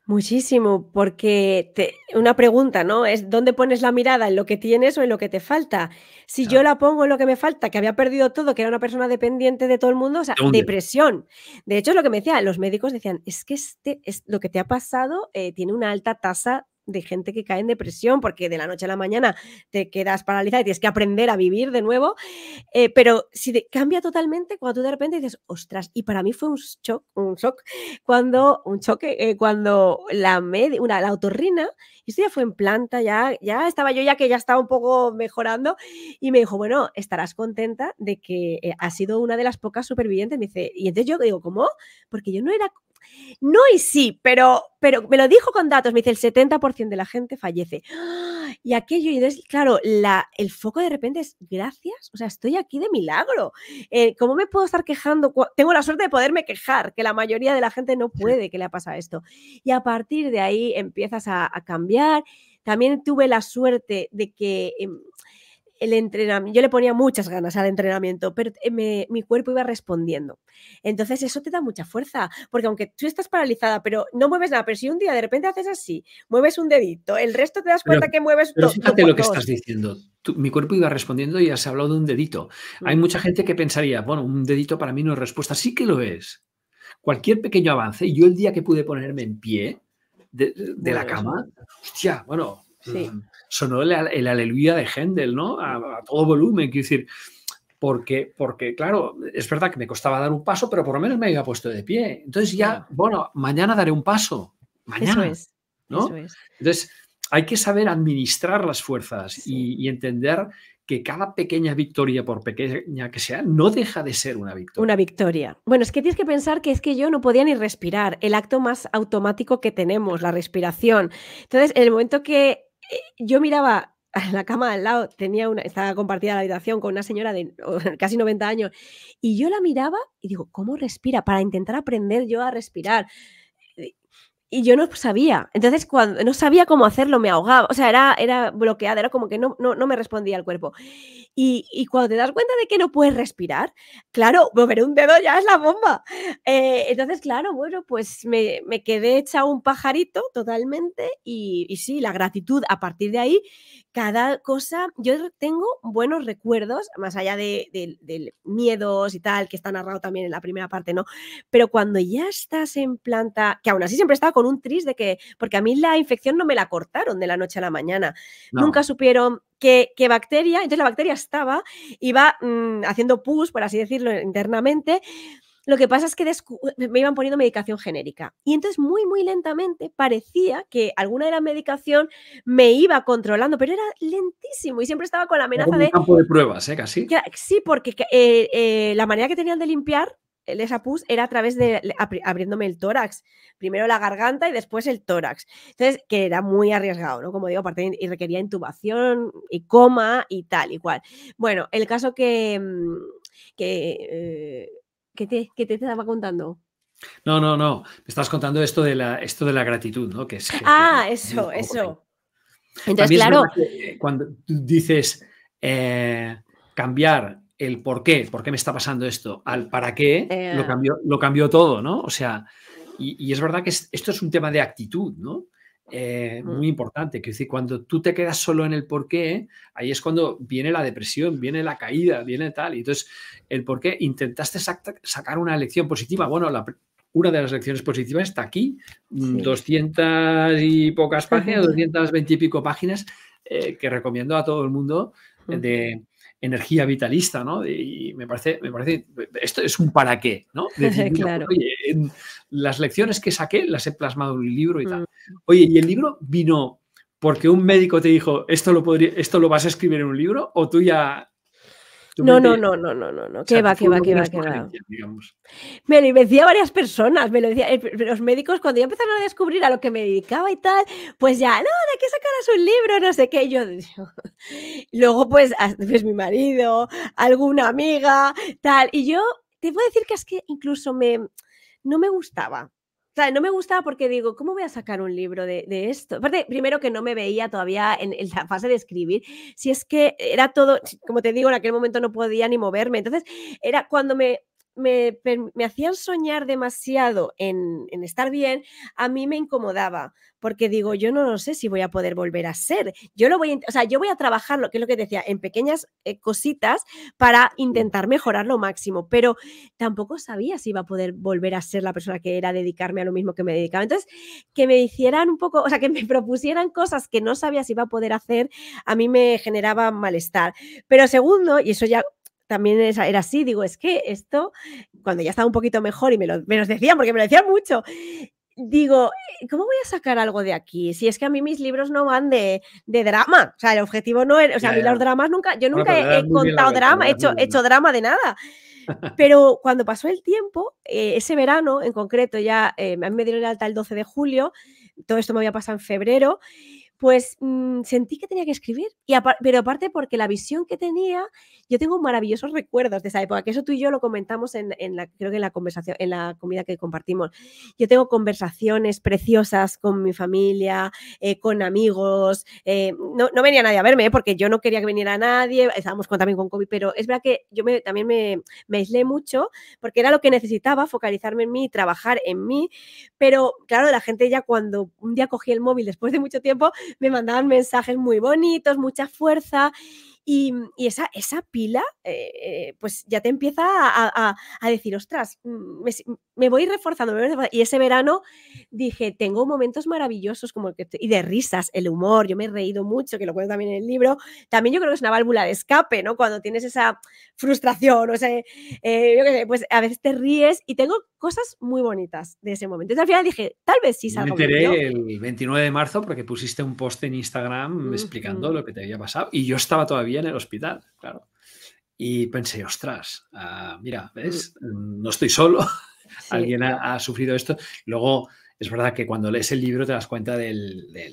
A: Muchísimo, porque una pregunta, ¿no? Es dónde pones la mirada, en lo que tienes o en lo que te falta. Si yo la pongo en lo que me falta, que había perdido todo, que era una persona dependiente de todo el mundo, o sea, depresión. De hecho, lo que me decía, los médicos decían, es que este, es, lo que te ha pasado eh, tiene una alta tasa de gente que cae en depresión, porque de la noche a la mañana te quedas paralizada y tienes que aprender a vivir de nuevo. Eh, pero si cambia totalmente cuando tú de repente dices, ostras, y para mí fue un shock, un shock, cuando, un choque, eh, cuando la med una, la autorrina, esto ya fue en planta, ya, ya estaba yo ya que ya estaba un poco mejorando, y me dijo, bueno, estarás contenta de que eh, ha has sido una de las pocas supervivientes. Me dice, y entonces yo digo, ¿cómo? Porque yo no era no y sí, pero, pero me lo dijo con datos, me dice, el 70% de la gente fallece. ¡Ah! Y aquello, y entonces, claro, la, el foco de repente es, gracias, o sea, estoy aquí de milagro. Eh, ¿Cómo me puedo estar quejando? Tengo la suerte de poderme quejar, que la mayoría de la gente no puede que le ha pasado esto. Y a partir de ahí empiezas a, cambiar. También tuve la suerte de que... Em, el yo le ponía muchas ganas al entrenamiento, pero mi cuerpo iba respondiendo. Entonces eso te da mucha fuerza, porque aunque tú estás paralizada, pero no mueves nada, pero si un día de repente haces así, mueves un dedito, el resto te das cuenta que mueves pero Fíjate lo que estás
B: diciendo. mi cuerpo iba respondiendo y has hablado de un dedito. Hay mucha gente que pensaría, bueno, un dedito para mí no es respuesta. Sí que lo es. Cualquier pequeño avance, yo el día que pude ponerme en pie de, la cama, hostia, bueno, mm, sonó el, aleluya de Händel, ¿no? A, todo volumen, quiero decir, porque, porque, claro, es verdad que me costaba dar un paso, pero por lo menos me había puesto de pie. Entonces ya, bueno, mañana daré un paso.
A: Mañana. Eso es. ¿no?
B: Entonces, hay que saber administrar las fuerzas y, y entender que cada pequeña victoria, por pequeña que sea, no deja de ser
A: una victoria. Una victoria. Bueno, es que tienes que pensar que es que yo no podía ni respirar, el acto más automático que tenemos, la respiración. Entonces, en el momento que yo miraba la cama al lado, tenía una, estaba compartida la habitación con una señora de (laughs) casi 90 años, y yo la miraba y digo, ¿cómo respira? Para intentar aprender yo a respirar y yo no sabía. Entonces, cuando no sabía cómo hacerlo, me ahogaba. O sea, era, era bloqueada, era como que no, no, me respondía el cuerpo. Y, cuando te das cuenta de que no puedes respirar, claro, mover un dedo ya es la bomba. Eh, entonces, claro, bueno, pues me, quedé hecha un pajarito totalmente y, y sí, la gratitud a partir de ahí cada cosa, yo tengo buenos recuerdos, más allá de, miedos y tal, que está narrado también en la primera parte, ¿no? Pero cuando ya estás en planta, que aún así siempre estaba con un tris de que, porque a mí la infección no me la cortaron de la noche a la mañana, nunca supieron qué bacteria, entonces la bacteria estaba, iba mm, haciendo pus, por así decirlo, internamente. Lo que pasa es que me iban poniendo medicación genérica y entonces muy, muy lentamente parecía que alguna de la medicación me iba controlando, pero era lentísimo y siempre estaba con la amenaza de... Un campo de
B: pruebas, ¿eh? Casi.
A: sí, porque eh, eh, la manera que tenían de limpiar el esapus era a través de abriéndome el tórax. Primero la garganta y después el tórax. Entonces, que era muy arriesgado, ¿no? Como digo, aparte y requería intubación y coma y tal igual. Bueno, el caso que, mm, que eh, ¿Qué te, te estaba contando?
B: No, no, no. Me estás contando esto de la, esto de la gratitud, ¿no? Que es, ah,
A: eso, eso. Entonces, claro. Eh,
B: cuando dices eh, cambiar el por qué, por qué me está pasando esto, al para qué, lo, eh. cambió, lo cambió todo, ¿no? O sea, y, es verdad que esto es un tema de actitud, ¿no? Eh, mm. muy importante. Que decir, cuando tú te quedas solo en el porqué, ahí es cuando viene la depresión, viene la caída, viene tal. Y entonces, el por qué, intentaste sacar una lección positiva. Bueno, una de las lecciones positivas está aquí, 200 mm, y pocas páginas, 220 y pico páginas, eh, que recomiendo a todo el mundo de energía vitalista, ¿no? Y me parece, me parece, esto es un para qué, ¿no? (laughs) Decir, claro. Oye, las lecciones que saqué las he plasmado en un libro y tal. Mm. Oye, ¿y el libro vino porque un médico te dijo, esto lo, esto lo vas a escribir en un libro? ¿O tú ya
A: no, no, no, no, no, no, no, qué va, qué va, qué va, qué va. Me lo decía varias personas, me lo decía, eh, los médicos cuando ya empezaron a descubrir a lo que me dedicaba y tal, pues ya, no, de qué sacarás un libro, no sé qué, yo, (laughs) luego pues, es pues mi marido, alguna amiga, tal, y yo te puedo decir que es que incluso me, no me gustaba, no me gustaba porque digo, ¿cómo voy a sacar un libro de, esto? Aparte, primero que no me veía todavía en, la fase de escribir, si es que era todo, como te digo, en aquel momento no podía ni moverme. Entonces, era cuando me me, hacían soñar demasiado en, estar bien, a mí me incomodaba, porque digo, yo no sé si voy a poder volver a ser. Yo lo voy a, o sea, yo voy a trabajar, lo que es lo que decía, en pequeñas eh, cositas para intentar mejorar lo máximo, pero tampoco sabía si iba a poder volver a ser la persona que era, dedicarme a lo mismo que me dedicaba. Entonces, que me hicieran un poco, o sea, que me (laughs) propusieran cosas que no sabía si iba a poder hacer, a mí me generaba malestar. Pero segundo, y eso ya también era así, digo, es que esto, cuando ya estaba un poquito mejor y me lo, me decían, porque me lo decían mucho, digo, ¿cómo voy a sacar algo de aquí? Si es que a mí mis libros no van de, drama. O sea, el objetivo no era O sea, a mí los dramas nunca. Yo nunca he, contado drama, he hecho, hecho drama de nada. (laughs) Pero cuando pasó el tiempo, eh, ese verano en concreto, ya eh, a mí me dieron el alta el 12 de julio, todo esto me había pasado en febrero, pues mm, sentí que tenía que escribir. Y pero aparte porque la visión que tenía, yo tengo maravillosos recuerdos de esa época, que eso tú y yo lo comentamos en, la, creo que en la conversación, en la comida que compartimos. Yo tengo conversaciones preciosas con mi familia, eh, con amigos. Eh, no, venía nadie a verme, ¿eh? porque yo no quería que viniera nadie, estábamos también con COVID, pero es verdad que yo también me, me aislé mucho porque era lo que necesitaba, focalizarme en mí, trabajar en mí. Pero claro, la gente ya cuando un día cogí el móvil después de mucho tiempo, me mandaban mensajes muy bonitos, mucha fuerza. Y, esa, esa pila, eh, eh, pues ya te empieza a, decir, ostras, mm, me, voy reforzando, Y ese verano dije, tengo momentos maravillosos como el que, y de risas, el humor, yo me he reído mucho, que lo cuento también en el libro. También yo creo que es una válvula de escape, ¿no? Cuando tienes esa frustración, o sea, eh, yo qué sé, pues a veces te ríes y tengo cosas muy bonitas de ese momento. Entonces al final dije, tal vez sí salgo. Me enteré
B: el 29 de marzo porque pusiste un post en Instagram explicando lo que te había pasado y yo estaba todavía en el hospital, claro. Y pensé, ostras, ah, mira, ¿ves? Mm. No estoy solo, (laughs) alguien ha, sufrido esto. Luego, es verdad que cuando lees el libro te das cuenta de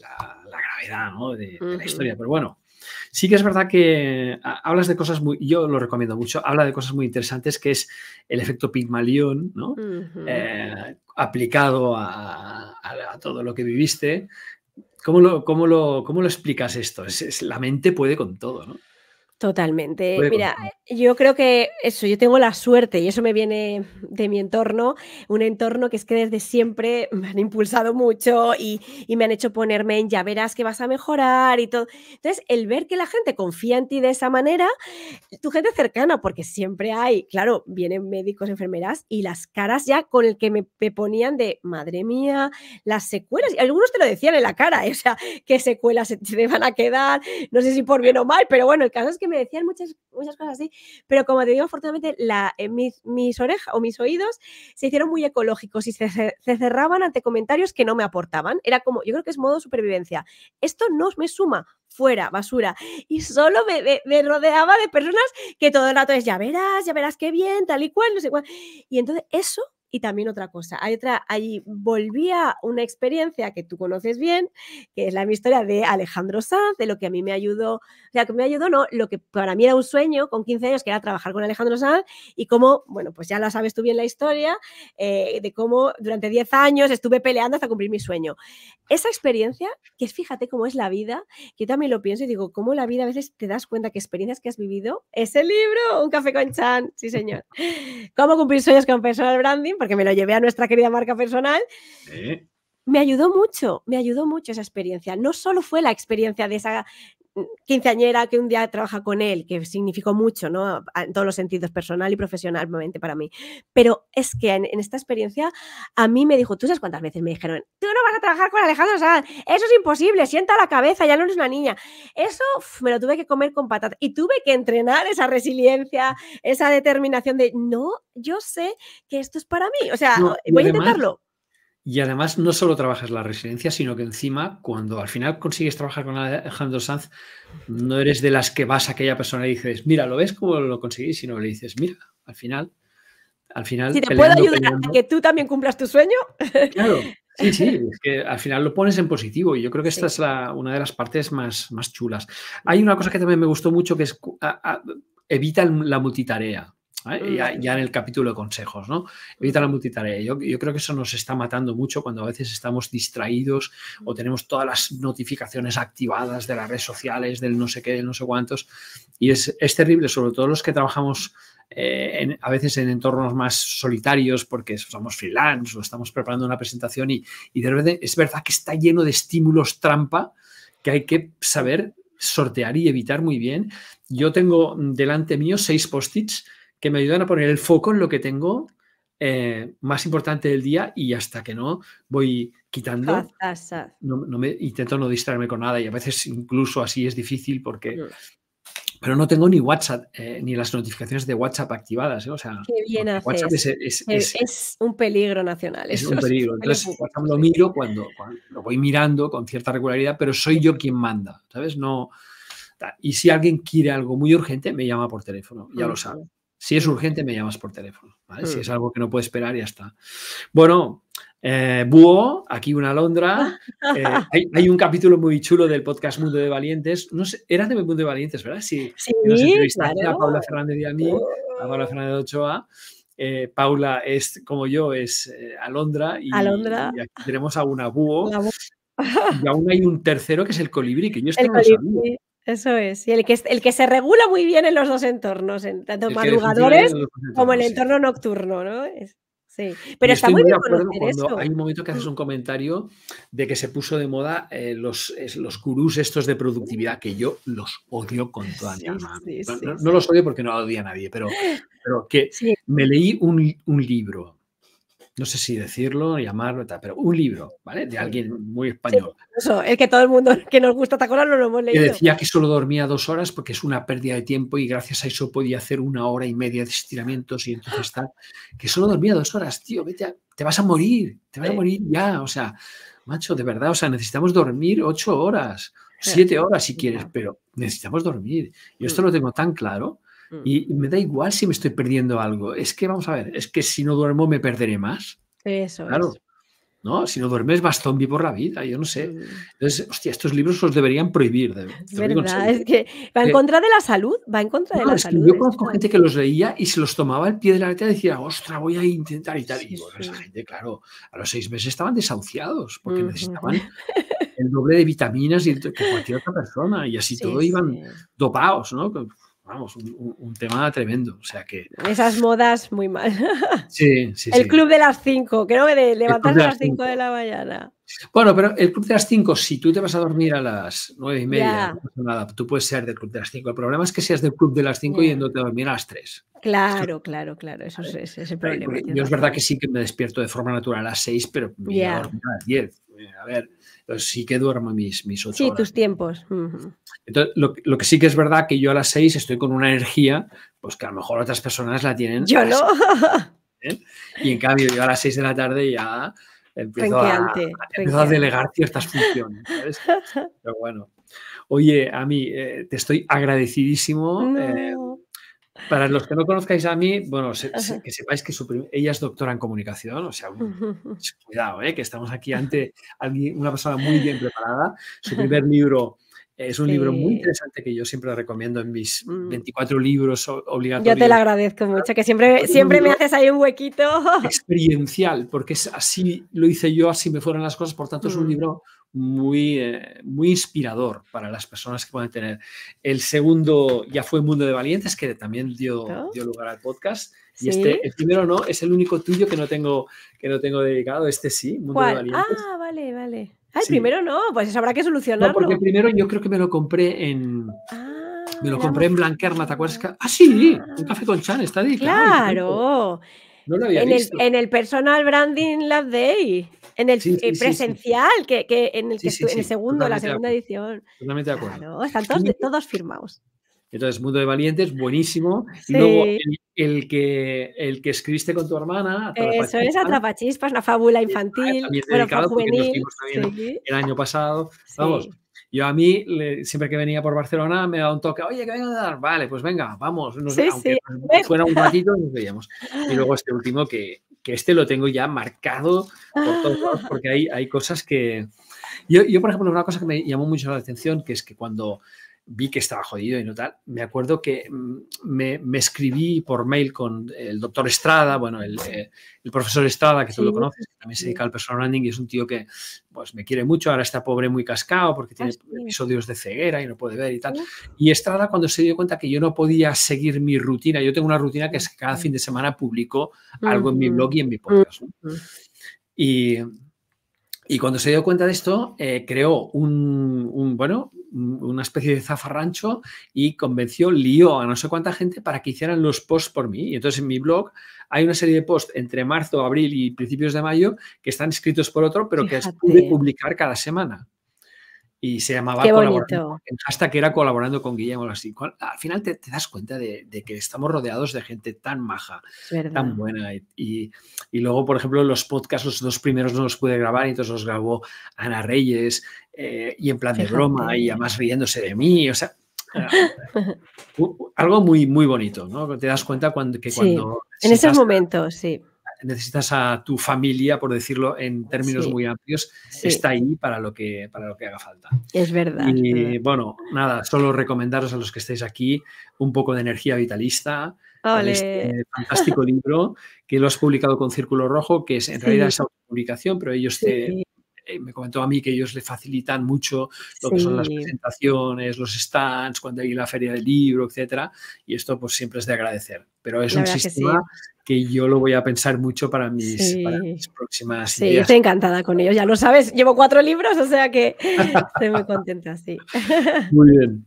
B: la, gravedad ¿no? de la historia, pero bueno, Sí que es verdad que ah, hablas de cosas muy, yo lo recomiendo mucho, habla de cosas muy interesantes que es el efecto Pigmalión, ¿no? Eh, aplicado a, todo lo que viviste. ¿Cómo lo, explicas esto? la mente puede con todo, ¿no?
A: Totalmente. Mira, yo creo que eso, yo tengo la suerte, y eso me viene de mi entorno, un entorno que es que desde siempre me han impulsado mucho y, me han hecho ponerme en ya verás que vas a mejorar y todo. Entonces, el ver que la gente confía en ti de esa manera, tu gente cercana, porque siempre hay, claro, vienen médicos, enfermeras y las caras ya con el que me, ponían de, madre mía, las secuelas, y algunos te lo decían en la cara, ¿eh? o sea, qué secuelas te van a quedar, no sé si por bien o mal, pero bueno, el caso es que me decían muchas, muchas cosas así, pero como te digo, afortunadamente eh, mis, orejas o mis oídos se hicieron muy ecológicos y se, cerraban ante comentarios que no me aportaban. Era como, yo creo que es modo supervivencia. Esto no me suma, fuera, basura. Y solo me, me rodeaba de personas que todo el rato es, ya verás, ya verás qué bien, tal y cual, no sé cuál. Y entonces eso y también otra cosa, hay otra, ahí volvía una experiencia que tú conoces bien, que es la historia de Alejandro Sanz, de lo que a mí me ayudó, o sea, que me ayudó, no, lo que para mí era un sueño con 15 años, que era trabajar con Alejandro Sanz y cómo, bueno, pues ya lo sabes tú bien la historia, eh, de cómo durante 10 años estuve peleando hasta cumplir mi sueño. Esa experiencia, que es fíjate cómo es la vida, que yo también lo pienso y digo, cómo la vida a veces te das cuenta que experiencias que has vivido, ese libro, un café con Chan, sí señor. Cómo cumplir sueños con personal branding, porque me lo llevé a nuestra querida marca personal. Me ayudó mucho, me ayudó mucho esa experiencia. No solo fue la experiencia de esa quinceañera que un día trabaja con él, que significó mucho, ¿no? En todos los sentidos, personal y profesionalmente para mí. Pero es que en, esta experiencia a mí me dijo, ¿tú sabes cuántas veces me dijeron, tú no vas a trabajar con Alejandro Sanz, eso es imposible, sienta la cabeza, ya no eres una niña. Eso me lo tuve que comer con patata y tuve que entrenar esa resiliencia, esa determinación de, no, yo sé que esto es para mí, o sea, voy a intentarlo.
B: Y además no solo trabajas la residencia, sino que encima cuando al final consigues trabajar con Alejandro Sanz, no eres de las que vas a aquella persona y dices, mira, ¿lo ves cómo lo conseguís? Sino le dices, mira, al final, al final... Si te puedo ayudar a que
A: tú también cumplas tu sueño.
B: Claro, sí, sí, (laughs) es que al final lo pones en positivo y yo creo que esta es la, una de las partes más, más chulas. Hay una cosa que también me gustó mucho que es... evita la multitarea. Mm. Ya, en el capítulo de consejos, ¿no? Evita la mm. multitarea. Yo, yo, creo que eso nos está matando mucho cuando a veces estamos distraídos o mm. tenemos todas las notificaciones activadas de las redes sociales, del no sé qué, del no sé cuántos. Y es, es terrible, sobre todo los que trabajamos eh, a veces en entornos más solitarios porque somos freelance o estamos preparando una presentación y, y de repente es verdad que está lleno de estímulos trampa que hay que saber sortear y evitar muy bien. Yo tengo delante mío seis post-its que me ayudan a poner el foco en lo que tengo eh, más importante del día y hasta que no voy quitando, no, intento no distraerme con nada y a veces incluso así es difícil porque... Mm. Pero no tengo ni WhatsApp, eh, ni las notificaciones de WhatsApp activadas. Eh, o sea,
A: WhatsApp es, un peligro nacional. Es un peligro. Entonces,
B: lo miro cuando, lo voy mirando con cierta regularidad, pero soy yo quien manda, ¿sabes? No. Y si alguien quiere algo muy urgente, me llama por teléfono, ya lo sabe. Si es urgente, me llamas por teléfono. ¿vale? Si hmm. es algo que no puede esperar, ya está. Bueno, eh, Búho, aquí una alondra. (laughs) Eh, hay, un capítulo muy chulo del podcast Mundo de Valientes. No sé, eras de Mundo de Valientes, ¿verdad? Sí. sí nos entrevistaste a Paula Fernández y a mí, a Paula oh. Fernández de Ochoa. Eh, Paula es, como yo, es eh, alondra. Y, alondra. y aquí tenemos a una Búho. Y aún hay un tercero que es el colibrí, que yo (laughs) estoy el colibrí,
A: eso es. Y el que, el que se regula muy bien en los dos entornos, en tanto madrugadores como el entorno nocturno, sí. Pero está muy, bien Hay
B: un momento que haces un comentario de que se puso de moda eh, los, es, los gurús estos de productividad, que yo los odio con toda mi alma. no, los odio porque no odia a nadie, pero, pero que me leí un, un libro no sé si decirlo, llamarlo, pero un libro, ¿vale? De alguien muy español.
A: eso, el que todo el mundo (laughs) que nos gusta tacolar lo hemos leído. Que decía
B: que solo dormía dos horas porque es una pérdida de tiempo y gracias a eso podía hacer una hora y media de estiramientos y entonces está. Que solo dormía dos horas, tío, vete te vas a morir, te vas a morir ya, o sea, macho, de verdad, o sea, necesitamos dormir ocho horas, siete horas si quieres, pero necesitamos dormir. Yo esto mm. lo tengo tan claro Mm. Y me da igual si me estoy perdiendo algo. Es que, vamos a ver, es que si no duermo me perderé más.
A: Eso claro.
B: ¿no? Si no duermes, vas vi por la vida, yo no sé. Mm. Entonces, hostia, estos libros los deberían prohibir. verdad, es
A: que va en eh, contra de la salud, va en contra de la salud.
B: yo conozco gente que los leía y se los tomaba al pie de la letra y decía, ostra, voy a intentar y tal. y esa gente, claro, a los seis meses estaban desahuciados porque necesitaban el doble de vitaminas y que cualquier otra persona y así todo iban dopados, ¿no? vamos, un, tema tremendo. O sea que.
A: Esas modas muy mal.
B: Sí, sí. El club
A: de las cinco creo que de levantarse a las cinco de la mañana.
B: Bueno, pero el club de las 5, si tú te vas a dormir a las nueve y media, nada, tú puedes ser del club de las 5. El problema es que seas del club de las 5 yeah. yéndote a dormir a las 3.
A: Claro, claro, claro, eso es, el problema. Yo, es verdad que
B: sí que me despierto de forma natural a las 6, pero voy a dormir a las 10. A ver, pues sí que duermo mis, mis 8 Sí,
A: tus tiempos.
B: lo, que sí que es verdad que yo a las 6 estoy con una energía, pues que a lo mejor otras personas la tienen. Yo no.
A: (laughs)
B: ¿eh? Y en cambio, yo a las 6 de la tarde ya empiezo, a, delegar ciertas funciones. (laughs) Pero bueno. Oye, a mí eh, te estoy agradecidísimo. Eh, para los que no conozcáis a mí, bueno, que sepáis que ella es doctora en comunicación, o sea, (laughs) cuidado, eh, que estamos aquí ante una persona muy bien preparada. Su primer libro es un libro muy interesante que yo siempre recomiendo en mis 24 mm. libros obligatorios. Yo te lo
A: agradezco mucho, que siempre, siempre me haces ahí un huequito. (laughs)
B: Experiencial, porque así lo hice yo, así me fueron las cosas, por tanto es un mm. libro muy, eh, muy inspirador para las personas que pueden tener. El segundo ya fue Mundo de Valientes, que también dio, dio lugar al podcast. Y este, el primero no, es el único tuyo que no tengo, que no tengo dedicado. Este sí, Mundo de Valientes.
A: Ah, vale, vale. Ay, primero no, pues eso habrá que solucionarlo. No, porque
B: primero yo creo que me lo compré en. Ah, me lo compré en Blanquerna, ¿te acuerdas? Ah, sí, un café con chan, está dedicado. Claro. en,
A: El, Personal Branding Lab Day, en el eh, presencial, Que, en el, que en segundo, la segunda edición.
B: Totalmente de acuerdo.
A: están todos, todos firmados.
B: Entonces, Mundo de Valientes, buenísimo. Sí. Luego, el, que, el que escribiste con tu hermana. Eso es,
A: Atrapachispas, una fábula infantil. También bueno, juvenil, también
B: el año pasado. Vamos, yo a mí, siempre que venía por Barcelona, me daba un toque, oye, que vengo a dar, vale, pues venga, vamos, sí, aunque sí. fuera un ratito, nos veíamos. Y luego este último, que, que este lo tengo ya marcado por todos (laughs) porque hay, hay cosas que... Yo, yo, por ejemplo, una cosa que me llamó mucho la atención, que es que cuando vi que estaba jodido y no tal. Me acuerdo que mm, me, escribí por mail con el doctor Estrada, bueno, el, eh, profesor Estrada, que tú lo conoces, que también se dedica al personal branding y es un tío que pues me quiere mucho, ahora está pobre muy cascado porque tiene ah, episodios de ceguera y no puede ver y tal. Y Estrada cuando se dio cuenta que yo no podía seguir mi rutina, yo tengo una rutina que es que cada fin de semana publico algo en mi blog y en mi podcast. Y y cuando se dio cuenta de esto, eh, creó un, bueno, una especie de zafarrancho y convenció, lió a no sé cuánta gente para que hicieran los posts por mí. Y entonces en mi blog hay una serie de posts entre marzo, abril y principios de mayo que están escritos por otro, pero que que pude publicar cada semana. Y se llamaba hasta colaborando, hasta que era colaborando con Guillermo. Así. Al final te, das cuenta de, que estamos rodeados de gente tan maja, tan buena. Y, luego, por ejemplo, los podcasts, los dos primeros no los pude grabar, y entonces los grabó Ana Reyes, eh, y en plan de broma, y además riéndose de mí. O sea,
A: (laughs)
B: algo muy, muy bonito, ¿no? Te das cuenta cuando, que cuando.
A: En esos momentos, sí
B: necesitas a tu familia, por decirlo en términos muy amplios, está ahí para lo, que, para lo que haga falta.
A: Es verdad. Y
B: bueno, nada, solo recomendaros a los que estéis aquí un poco de energía vitalista. Este fantástico libro que lo has publicado con Círculo Rojo, que es en realidad es publicación, pero ellos eh, me comentó a mí que ellos le facilitan mucho lo que son las presentaciones, los stands, cuando hay la feria del libro, etcétera, y esto pues siempre es de agradecer. Pero es un sistema que yo lo voy a pensar mucho para mis, próximas ideas. Sí, estoy
A: encantada con ellos, ya lo sabes. Llevo cuatro libros, o sea que (laughs) estoy muy contenta, sí.
B: Muy bien.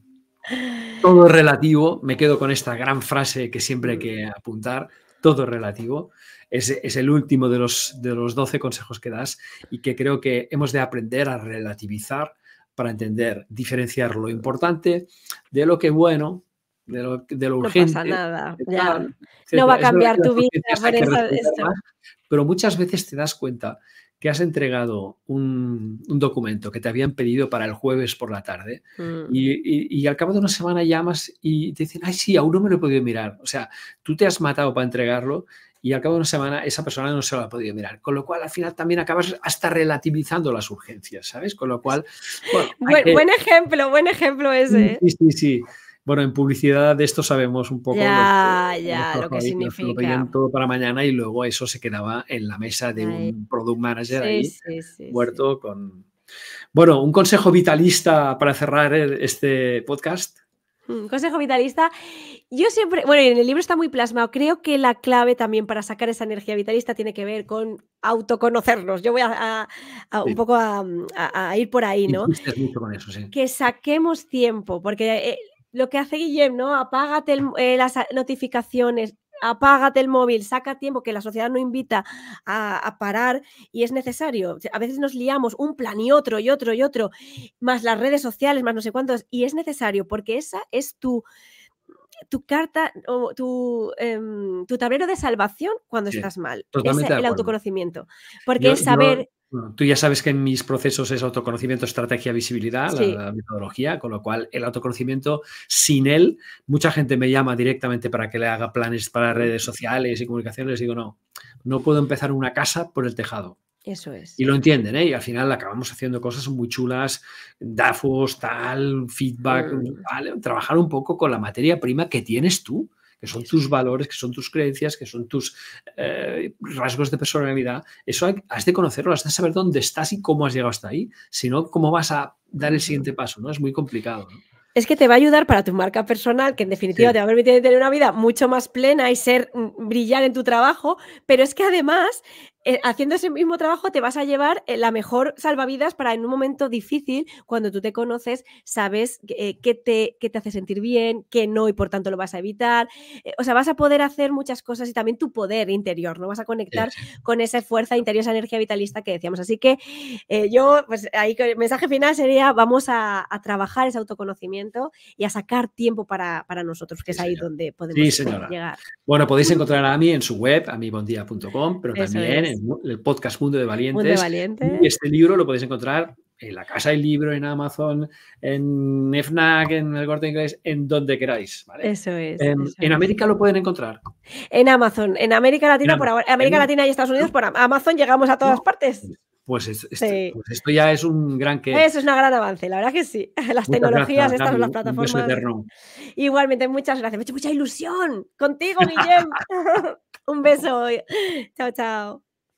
B: Todo relativo, me quedo con esta gran frase que siempre hay que mm. apuntar, todo es relativo. Es, el último de los, de los 12 consejos que das y que creo que hemos de aprender a relativizar para entender, diferenciar lo importante de lo que bueno de lo, urgente. No pasa nada,
A: no va a cambiar tu vida. Por
B: pero muchas veces te das cuenta que has entregado un, documento que te habían pedido para el jueves por la tarde mm. y, al cabo de una semana llamas y te dicen, ay, sí, aún no me lo he podido mirar. O sea, tú te has matado para entregarlo y al cabo de una semana esa persona no se lo ha podido mirar. Con lo cual, al final también acabas hasta relativizando las urgencias, ¿sabes? Con lo cual... Buen
A: ejemplo, buen ejemplo ese. ¿eh?
B: Sí, sí, sí. Bueno, en publicidad de esto sabemos un poco ya,
A: eh, ya, lo que significa. Lo veían
B: todo para mañana y luego eso se quedaba en la mesa de un product manager ahí, muerto con... Bueno, un consejo vitalista para cerrar este podcast.
A: Un mm, consejo vitalista. Yo siempre, bueno, en el libro está muy plasmado. Creo que la clave también para sacar esa energía vitalista tiene que ver con autoconocernos. Yo voy a, un poco a, ir por ahí, ¿no? Que saquemos tiempo, porque eh, lo que hace Guillem, ¿no? Apágate eh, las notificaciones, apágate el móvil, saca tiempo que la sociedad no invita a, parar y es necesario. A veces nos liamos un plan y otro y otro y otro, más las redes sociales, más no sé cuántos, y es necesario porque esa es tu tu carta o tu, em, tu tablero de salvación cuando estás mal. Es el autoconocimiento. Porque es saber.
B: tú ya sabes que en mis procesos es autoconocimiento, estrategia, visibilidad, la, metodología, con lo cual el autoconocimiento, sin él, mucha gente me llama directamente para que le haga planes para redes sociales y comunicaciones. Digo, no, no puedo empezar una casa por el tejado. Eso es. Y lo entienden, ¿eh? Y al final acabamos haciendo cosas muy chulas, DAFOs, tal, feedback, mm. ¿vale? Trabajar un poco con la materia prima que tienes tú, que son tus valores, que son tus creencias, que son tus eh, rasgos de personalidad. Eso has de conocerlo, has de saber dónde estás y cómo has llegado hasta ahí. Si no, ¿cómo vas a dar el siguiente paso? ¿no? Es muy complicado.
A: Es que te va a ayudar para tu marca personal, que en definitiva te va a permitir tener una vida mucho más plena y ser mm, brillar en tu trabajo, pero es que además eh, haciendo ese mismo trabajo te vas a llevar eh, la mejor salvavidas para en un momento difícil, cuando tú te conoces, sabes eh, qué, te, qué te hace sentir bien, qué no y por tanto lo vas a evitar. o sea, vas a poder hacer muchas cosas y también tu poder interior, ¿no? Vas a conectar con esa fuerza interior, esa energía vitalista que decíamos. Así que yo, pues ahí el mensaje final sería, vamos a, trabajar ese autoconocimiento y a sacar tiempo para, nosotros, que es ahí donde podemos llegar.
B: Bueno, podéis encontrar a mí en su web, amibondia.com, pero también el podcast Mundo de Valientes. este libro lo podéis encontrar en la Casa del Libro, en Amazon, en FNAC, en el Corte Inglés, en donde queráis.
A: Eso es. En,
B: América lo pueden encontrar.
A: En Amazon, en América Latina, por ahora, América Latina y Estados Unidos, por Amazon llegamos a todas partes.
B: Pues, este, pues, esto, ya es un gran que. Eso es un
A: gran avance, la verdad que sí. (laughs) Las tecnologías, estas estas las plataformas. Igualmente, muchas gracias. Me he hecho mucha ilusión contigo, (laughs) Guillem. (laughs) un beso. chao, chao.